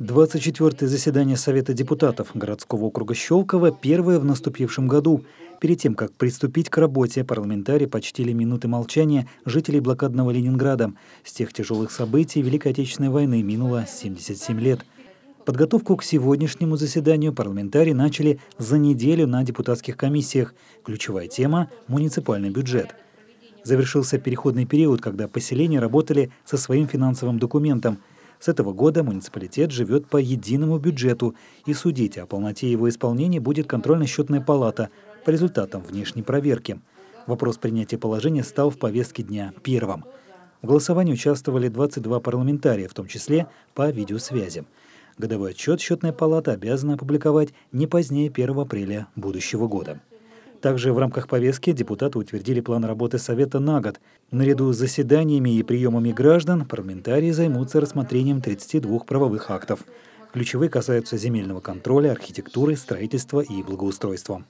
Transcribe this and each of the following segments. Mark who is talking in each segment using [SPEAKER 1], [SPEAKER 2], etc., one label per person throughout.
[SPEAKER 1] 24-е заседание Совета депутатов городского округа Щелково – первое в наступившем году. Перед тем, как приступить к работе, парламентарии почтили минуты молчания жителей блокадного Ленинграда. С тех тяжелых событий Великой Отечественной войны минуло 77 лет. Подготовку к сегодняшнему заседанию парламентарии начали за неделю на депутатских комиссиях. Ключевая тема – муниципальный бюджет – завершился переходный период, когда поселения работали со своим финансовым документом. С этого года муниципалитет живет по единому бюджету, и судить о полноте его исполнения будет контрольно-счетная палата по результатам внешней проверки. Вопрос принятия положения стал в повестке дня первым. В голосовании участвовали 22 парламентария, в том числе по видеосвязи. Годовой отчет счетная палата обязана опубликовать не позднее 1 апреля будущего года. Также в рамках повестки депутаты утвердили план работы Совета на год. Наряду с заседаниями и приемами граждан парламентарии займутся рассмотрением 32 правовых актов. Ключевые касаются земельного контроля, архитектуры, строительства и благоустройства.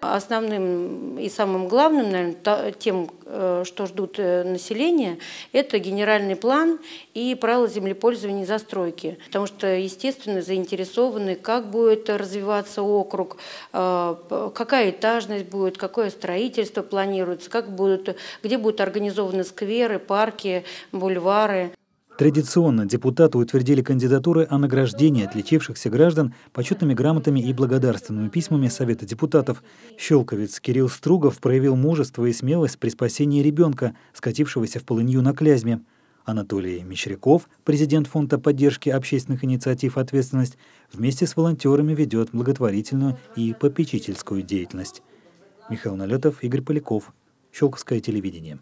[SPEAKER 2] Основным и самым главным, наверное, тем, э, что ждут э, население, это генеральный план и правила землепользования и застройки. Потому что, естественно, заинтересованы, как будет развиваться округ, э, какая этажность будет, какое строительство планируется, как будут, где будут организованы скверы, парки, бульвары.
[SPEAKER 1] Традиционно депутаты утвердили кандидатуры о награждении отличившихся граждан почетными грамотами и благодарственными письмами Совета депутатов. Щелковец Кирилл Стругов проявил мужество и смелость при спасении ребенка, скатившегося в полынью на Клязьме. Анатолий Мещеряков, президент Фонда поддержки общественных инициатив «Ответственность», вместе с волонтерами ведет благотворительную и попечительскую деятельность. Михаил Налетов, Игорь Поляков, Щелковское телевидение.